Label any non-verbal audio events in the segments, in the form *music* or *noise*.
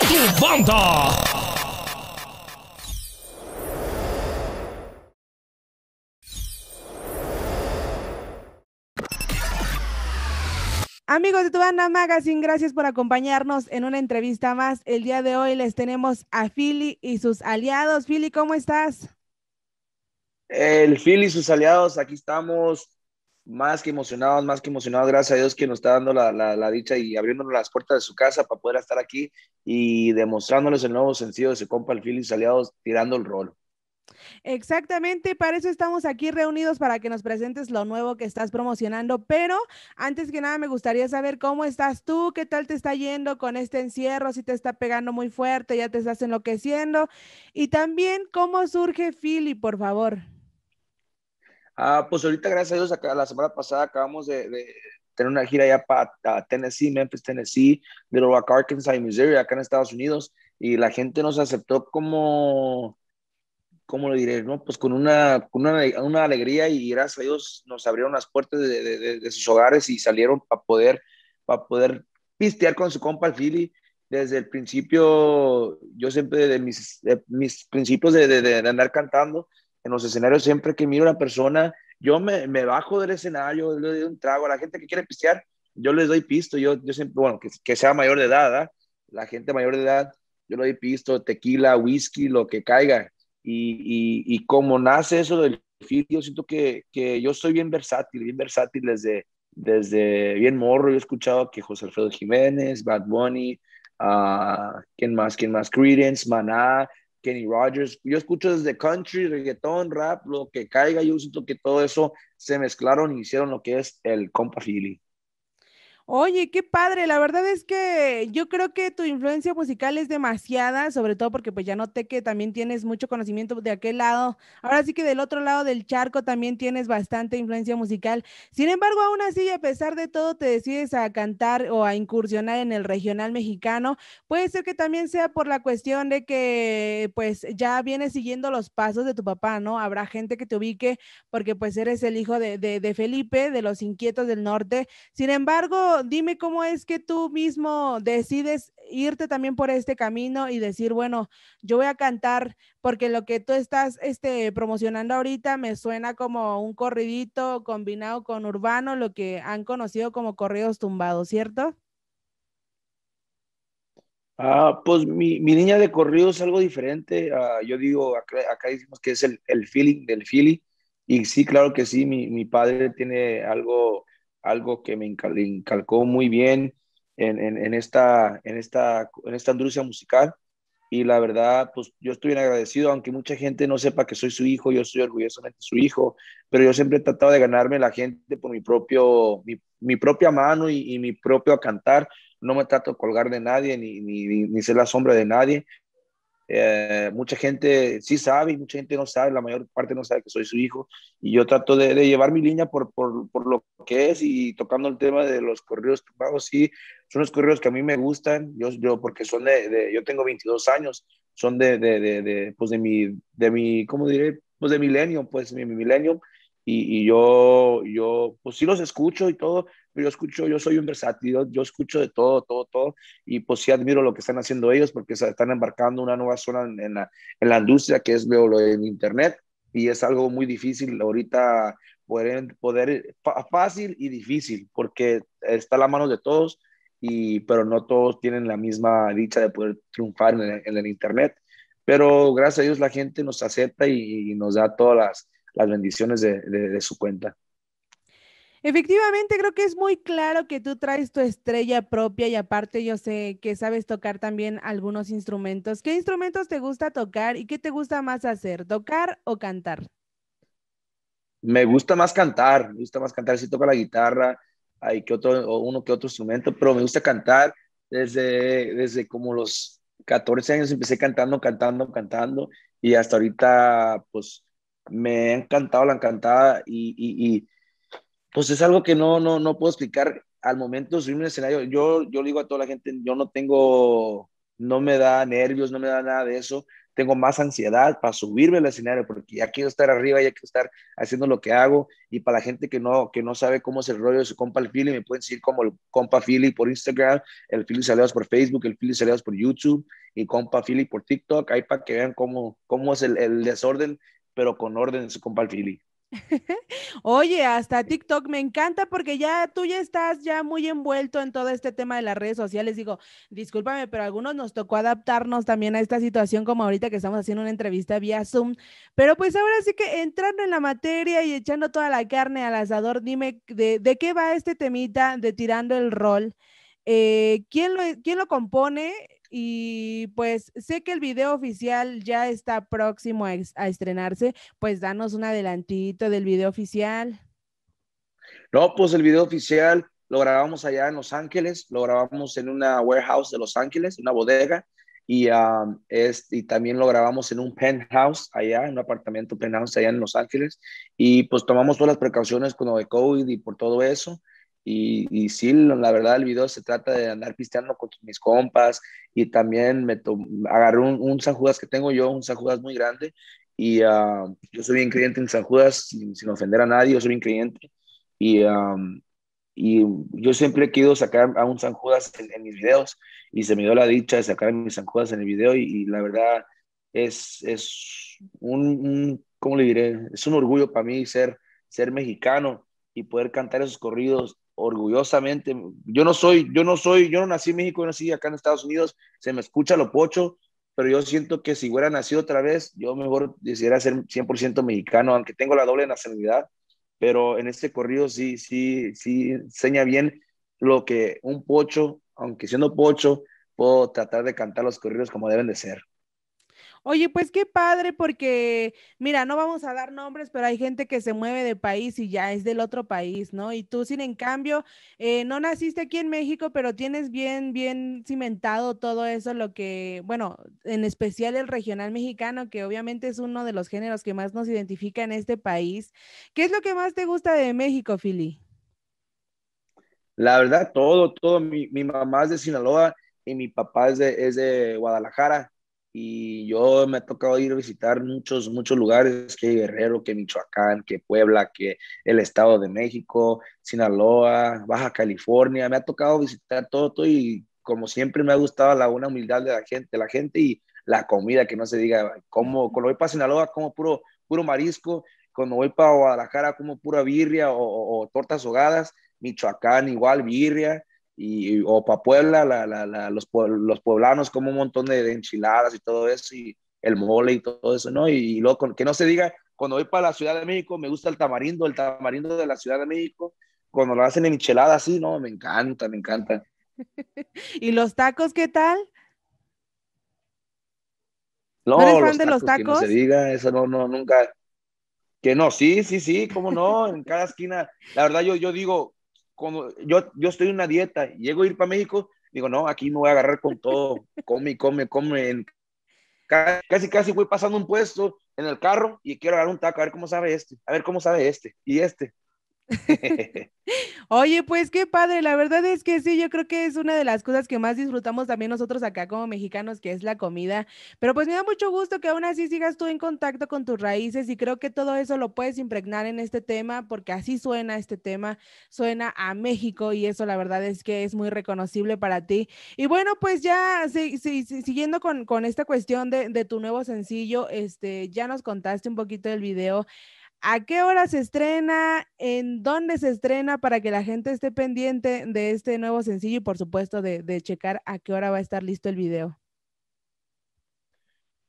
tu banda. Amigos de Tu Banda Magazine, gracias por acompañarnos en una entrevista más. El día de hoy les tenemos a Philly y sus aliados. Philly, ¿cómo estás? El Philly y sus aliados, aquí estamos más que emocionados, más que emocionados, gracias a Dios que nos está dando la, dicha y abriéndonos las puertas de su casa para poder estar aquí y demostrándoles el nuevo sentido de su compa el sus Aliados tirando el rol. Exactamente, para eso estamos aquí reunidos para que nos presentes lo nuevo que estás promocionando, pero antes que nada me gustaría saber cómo estás tú, qué tal te está yendo con este encierro, si te está pegando muy fuerte, ya te estás enloqueciendo y también cómo surge Philly, por favor. Ah, pues ahorita, gracias a Dios, acá, la semana pasada acabamos de, tener una gira ya para Tennessee, Memphis, Tennessee, Little Rock, Arkansas y Missouri, acá en Estados Unidos, y la gente nos aceptó como, ¿cómo lo diré? No? Pues con una, con una, una, alegría y gracias a Dios nos abrieron las puertas de, sus hogares y salieron para poder, para poder pistear con su compa el Philly. Desde el principio, yo siempre de mis, mis principios de andar cantando, en los escenarios siempre que miro a una persona, yo me, bajo del escenario, le doy un trago a la gente que quiere pistear, yo les doy pisto, yo, siempre, bueno, que, sea mayor de edad, ¿ah? la gente mayor de edad, yo le doy pisto, tequila, whisky, lo que caiga. Y, como nace eso del feed, yo siento que, yo soy bien versátil, bien versátil desde, desde bien morro. Yo he escuchado que José Alfredo Jiménez, Bad Bunny, ah, ¿quién más? ¿Quién más? Credence, Maná, Kenny Rogers. Yo escucho desde country, reggaetón, rap, lo que caiga. Yo siento que todo eso se mezclaron y hicieron lo que es el compa Philly. Oye, qué padre. La verdad es que yo creo que tu influencia musical es demasiada, sobre todo porque pues ya noté que también tienes mucho conocimiento de aquel lado. Ahora sí que del otro lado del charco también tienes bastante influencia musical. Sin embargo, aún así, a pesar de todo, te decides a cantar o a incursionar en el regional mexicano. Puede ser que también sea por la cuestión de que pues ya vienes siguiendo los pasos de tu papá, ¿no? Habrá gente que te ubique porque pues eres el hijo de, de, de Felipe, de los inquietos del norte. Sin embargo, dime cómo es que tú mismo decides irte también por este camino y decir, bueno, yo voy a cantar porque lo que tú estás este, promocionando ahorita me suena como un corridito combinado con urbano, lo que han conocido como corridos tumbados, ¿cierto? Ah, pues mi, mi niña de corrido es algo diferente. Ah, yo digo, acá, decimos que es el, el feeling del feeling. Y sí, claro que sí, mi, mi padre tiene algo algo que me incalcó muy bien en, esta, en, esta, en esta industria musical. Y la verdad, pues yo estoy bien agradecido, aunque mucha gente no sepa que soy su hijo, yo soy orgullosamente su hijo, pero yo siempre he tratado de ganarme la gente por mi, propio, mi, propia mano y, mi propio cantar. No me trato de colgar de nadie ni, ni ser la sombra de nadie eh, mucha gente sí sabe y mucha gente no sabe, la mayor parte no sabe que soy su hijo. Y yo trato de, llevar mi línea por, por, por, lo que es y tocando el tema de los corridos tumbados, sí, son los corridos que a mí me gustan, yo, yo porque son de, yo tengo 22 años, son de, de, pues de mi, de mi, ¿cómo diré? Pues de milenio, pues mi, mi milenio y, yo, yo, pues sí los escucho y todo, pero yo escucho, yo soy un versátil, yo, escucho de todo, todo, todo, y pues sí admiro lo que están haciendo ellos porque se están embarcando una nueva zona en, la, en la, industria que es veo lo de Internet y es algo muy difícil ahorita poder, poder fácil y difícil porque está a la mano de todos. Y, pero no todos tienen la misma dicha de poder triunfar en el, Internet. Pero gracias a Dios la gente nos acepta y nos da todas las, las bendiciones de, su cuenta. Efectivamente, creo que es muy claro que tú traes tu estrella propia y aparte yo sé que sabes tocar también algunos instrumentos. ¿Qué instrumentos te gusta tocar y qué te gusta más hacer, tocar o cantar? Me gusta más cantar, me gusta más cantar, Si toco la guitarra, hay que otro, o uno que otro instrumento, pero me gusta cantar desde, desde como los 14 años empecé cantando, cantando, cantando y hasta ahorita pues me ha encantado la encantada y, y, pues es algo que no, no, no puedo explicar al momento de subirme al escenario. Yo, yo digo a toda la gente, yo no tengo, no me da nervios, no me da nada de eso. Tengo más ansiedad para subirme al escenario porque ya quiero estar arriba, ya quiero estar haciendo lo que hago. Y para la gente que no, que no sabe cómo es el rollo de su compa el Philly, me pueden seguir como el compa Philly por Instagram, el Philly Saleados por Facebook, el Philly Saleados por YouTube y compa Philly por TikTok. Ahí para que vean cómo, cómo es el, el desorden pero con órdenes, compa *laughs* Oye, hasta TikTok me encanta porque ya tú ya estás ya muy envuelto en todo este tema de las redes sociales. Digo, discúlpame, pero a algunos nos tocó adaptarnos también a esta situación como ahorita que estamos haciendo una entrevista vía Zoom. Pero pues ahora sí que entrando en la materia y echando toda la carne al asador, dime de, qué va este temita de tirando el rol. Eh, ¿quién, lo, ¿Quién lo compone? Y pues sé que el video oficial ya está próximo a, estrenarse, pues danos un adelantito del video oficial. No, pues el video oficial lo grabamos allá en Los Ángeles, lo grabamos en una warehouse de Los Ángeles, una bodega, y, es, y también lo grabamos en un penthouse allá, en un apartamento penthouse allá en Los Ángeles, y pues tomamos todas las precauciones con lo de COVID y por todo eso, y, sí, la verdad, el video se trata de andar pisteando con mis compas y también me agarré un, San Judas que tengo yo, un San Judas muy grande. Y ah, yo soy bien creyente en San Judas, sin, ofender a nadie, yo soy bien creyente. Y, y yo siempre he querido sacar a un San Judas en, mis videos y se me dio la dicha de sacar a mi San Judas en el video. Y, la verdad, es, es un, un, ¿cómo le diré? Es un orgullo para mí ser, ser mexicano y poder cantar esos corridos orgullosamente, yo no soy, yo no soy, yo no nací en México, yo nací acá en Estados Unidos, se me escucha lo pocho, pero yo siento que si hubiera nacido otra vez, yo mejor quisiera ser 100% mexicano, aunque tengo la doble nacionalidad, pero en este corrido sí, sí, sí enseña bien lo que un pocho, aunque siendo pocho, puedo tratar de cantar los corridos como deben de ser. Oye, pues qué padre, porque mira, no vamos a dar nombres, pero hay gente que se mueve de país y ya es del otro país, ¿no? Y tú, sin en cambio, eh, no naciste aquí en México, pero tienes bien, bien cimentado todo eso, lo que, bueno, en especial el regional mexicano, que obviamente es uno de los géneros que más nos identifica en este país. ¿Qué es lo que más te gusta de México, Fili? La verdad, todo, todo. Mi, mi mamá es de Sinaloa y mi papá es de, es de Guadalajara y yo me ha tocado ir a visitar muchos, muchos lugares, que Guerrero, que Michoacán, que Puebla, que el Estado de México, Sinaloa, Baja California, me ha tocado visitar todo, y como siempre me ha gustado la buena humildad de la gente, la gente y la comida, que no se diga, como cuando voy para Sinaloa como puro, puro marisco, cuando voy para Guadalajara como pura birria o, tortas ahogadas, Michoacán igual birria, y, o para Puebla, los, los, pueblanos como un montón de, enchiladas y todo eso, y el mole y todo eso, ¿no? Y, luego, que no se diga, cuando voy para la Ciudad de México, me gusta el tamarindo, el tamarindo de la Ciudad de México, cuando lo hacen en enchilada así, ¿no? Me encanta, me encanta. *laughs* ¿Y los tacos qué tal? No, los tacos? Que no se diga, eso no, no, nunca. Que no, sí, sí, sí, cómo no, en cada esquina. La verdad, yo, yo digo, cuando yo, yo estoy en una dieta, llego a ir para México, digo, no, aquí me voy a agarrar con todo, come, come, come. Casi, casi voy pasando un puesto en el carro y quiero agarrar un taco, a ver cómo sabe este, a ver cómo sabe este y este. *laughs* Oye, pues qué padre, la verdad es que sí, yo creo que es una de las cosas que más disfrutamos también nosotros acá como mexicanos, que es la comida. Pero pues me da mucho gusto que aún así sigas tú en contacto con tus raíces y creo que todo eso lo puedes impregnar en este tema, porque así suena este tema, suena a México y eso la verdad es que es muy reconocible para ti. Y bueno, pues ya siguiendo con, esta cuestión de, de tu nuevo sencillo, este, ya nos contaste un poquito del video ¿A qué hora se estrena? ¿En dónde se estrena? Para que la gente esté pendiente de este nuevo sencillo y por supuesto de, checar a qué hora va a estar listo el video.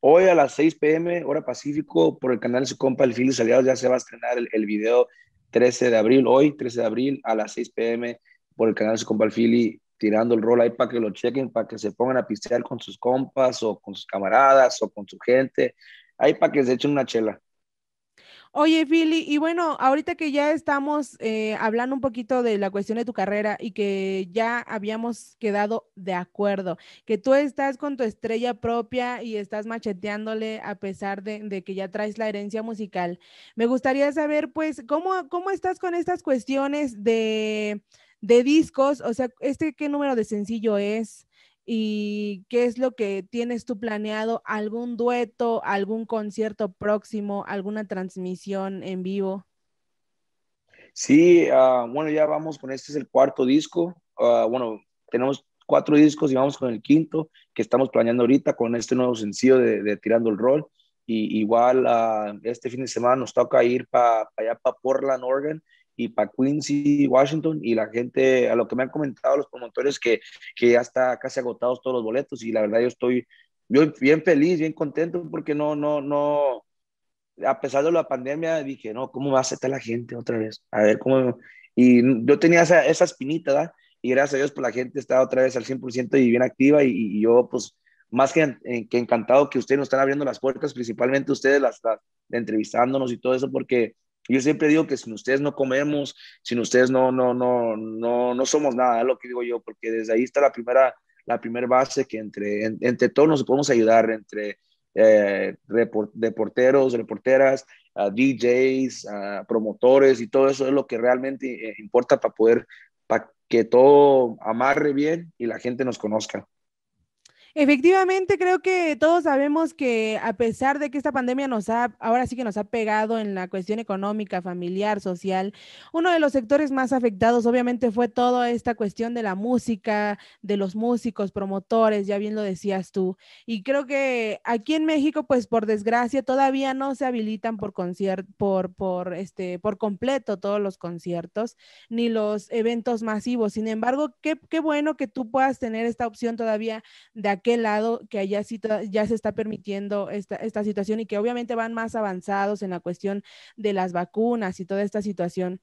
Hoy a las 6 pm, hora Pacífico, por el canal de su compa El fili Aliados ya se va a estrenar el, video 13 de abril, hoy 13 de abril a las 6 pm por el canal de su compa El Fili, tirando el rol ahí para que lo chequen, para que se pongan a pistear con sus compas o con sus camaradas o con su gente, ahí para que se echen una chela. Oye, Philly, y bueno, ahorita que ya estamos eh, hablando un poquito de la cuestión de tu carrera y que ya habíamos quedado de acuerdo, que tú estás con tu estrella propia y estás macheteándole a pesar de, que ya traes la herencia musical, me gustaría saber, pues, cómo, cómo estás con estas cuestiones de de discos, o sea, este qué número de sencillo es, y qué es lo que tienes tú planeado, algún dueto, algún concierto próximo, alguna transmisión en vivo. Sí, ah, bueno, ya vamos con este es el cuarto disco. Ah, bueno, tenemos cuatro discos y vamos con el quinto que estamos planeando ahorita con este nuevo sencillo de, Tirando el Rol. Y, igual ah, este fin de semana nos toca ir para allá, para Portland, Oregon, y para Quincy, Washington, y la gente, a lo que me han comentado los promotores, que, que ya está casi agotados todos los boletos, y la verdad yo estoy yo bien feliz, bien contento, porque no, no, no, a pesar de la pandemia, dije, no, ¿cómo va a aceptar la gente otra vez? A ver cómo, y yo tenía esa, espinita, ¿verdad? Y gracias a Dios, pues la gente está otra vez al 100% y bien activa, y, yo, pues, más que, que, encantado que ustedes nos están abriendo las puertas, principalmente ustedes las, las, entrevistándonos y todo eso, porque yo siempre digo que sin ustedes no comemos, sin ustedes no, no, no, no, no somos nada, es lo que digo yo, porque desde ahí está la primera, la primera base que entre, entre todos nos podemos ayudar, entre eh, reporteros, reporteras, DJs, promotores y todo eso es lo que realmente eh, importa para poder, para que todo amarre bien y la gente nos conozca. Efectivamente, creo que todos sabemos que a pesar de que esta pandemia nos ha, ahora sí que nos ha pegado en la cuestión económica, familiar, social, uno de los sectores más afectados obviamente fue toda esta cuestión de la música, de los músicos, promotores, ya bien lo decías tú. Y creo que aquí en México, pues por desgracia, todavía no se habilitan por concierto, por, por, este, por completo todos los conciertos, ni los eventos masivos. Sin embargo, qué, qué bueno que tú puedas tener esta opción todavía de qué lado que allá ya se está permitiendo esta, situación y que obviamente van más avanzados en la cuestión de las vacunas y toda esta situación.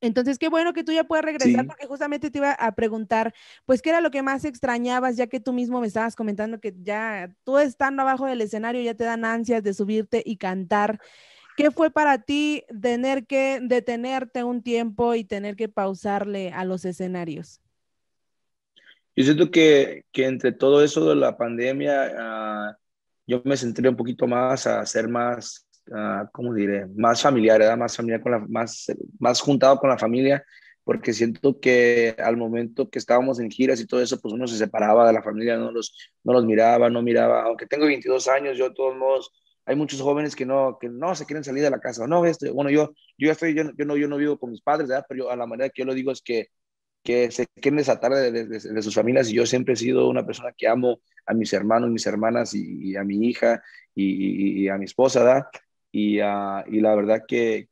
Entonces, qué bueno que tú ya puedas regresar porque justamente te iba a preguntar, pues, ¿qué era lo que más extrañabas? Ya que tú mismo me estabas comentando que ya tú estando abajo del escenario ya te dan ansias de subirte y cantar. ¿Qué fue para ti tener que detenerte un tiempo y tener que pausarle a los escenarios? Yo siento que, que entre todo eso de la pandemia, ah, yo me centré un poquito más a ser más, ah, ¿cómo diré? Más familiar, ¿verdad? Más con más, más juntado con la familia, porque siento que al momento que estábamos en giras y todo eso, pues uno se separaba de la familia, no los, no los miraba, no miraba, aunque tengo 22 años, yo de todos modos, hay muchos jóvenes que no, que no se quieren salir de la casa, no, este, bueno, yo, yo estoy, yo, no, yo no vivo con mis padres, ¿verdad? Pero a la manera que yo lo digo es que que se quieren desatar de, de, de, sus familias y yo siempre he sido una persona que amo a mis hermanos, mis hermanas y, a mi hija y, a mi esposa, ¿da? Ah, y, la verdad que,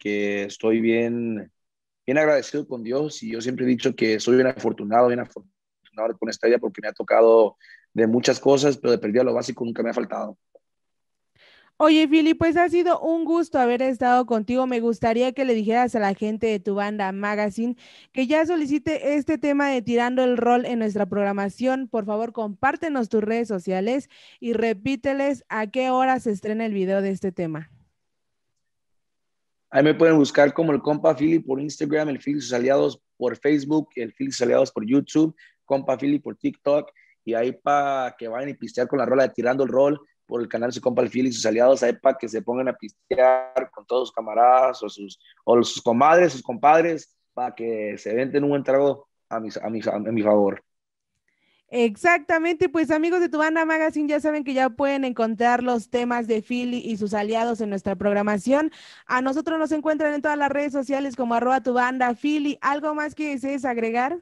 estoy bien, bien agradecido con Dios y yo siempre he dicho que soy bien afortunado, bien afortunado con esta vida porque me ha tocado de muchas cosas, pero de perder lo básico nunca me ha faltado. Oye, Fili, pues ha sido un gusto haber estado contigo. Me gustaría que le dijeras a la gente de tu banda Magazine que ya solicite este tema de tirando el rol en nuestra programación. Por favor, compártenos tus redes sociales y repíteles a qué hora se estrena el video de este tema. Ahí me pueden buscar como el compa Fili por Instagram, el Fili aliados por Facebook, el Fili aliados por YouTube, compa Fili por TikTok y ahí para que vayan y pistear con la rola de tirando el rol por el canal Se Compa el Philly y sus aliados para que se pongan a pistear con todos sus camaradas o sus, sus comadres, sus compadres, para que se venten un buen trago a, a, mi favor. Exactamente, pues amigos de Tu Banda Magazine ya saben que ya pueden encontrar los temas de Philly y sus aliados en nuestra programación. A nosotros nos encuentran en todas las redes sociales como arroba tu banda Philly. ¿Algo más que desees agregar?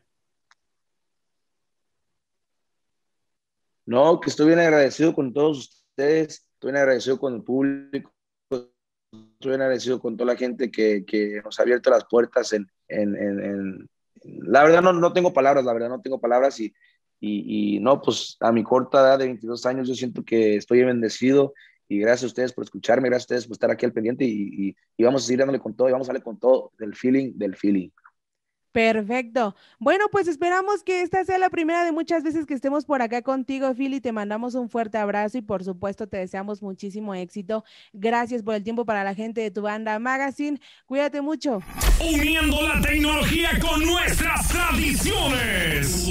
No, que estoy bien agradecido con todos ustedes, estoy agradecido con el público, estoy agradecido con toda la gente que, nos ha abierto las puertas en, la verdad no, tengo palabras, la verdad no tengo palabras y, y, no, pues a mi corta edad de 22 años yo siento que estoy bendecido y gracias a ustedes por escucharme, gracias a ustedes por estar aquí al pendiente y, y vamos a seguir dándole con todo y vamos a darle con todo del feeling, del feeling. Perfecto. Bueno, pues esperamos que esta sea la primera de muchas veces que estemos por acá contigo, Philly. Te mandamos un fuerte abrazo y por supuesto te deseamos muchísimo éxito. Gracias por el tiempo para la gente de tu banda Magazine. Cuídate mucho. Uniendo la tecnología con nuestras tradiciones.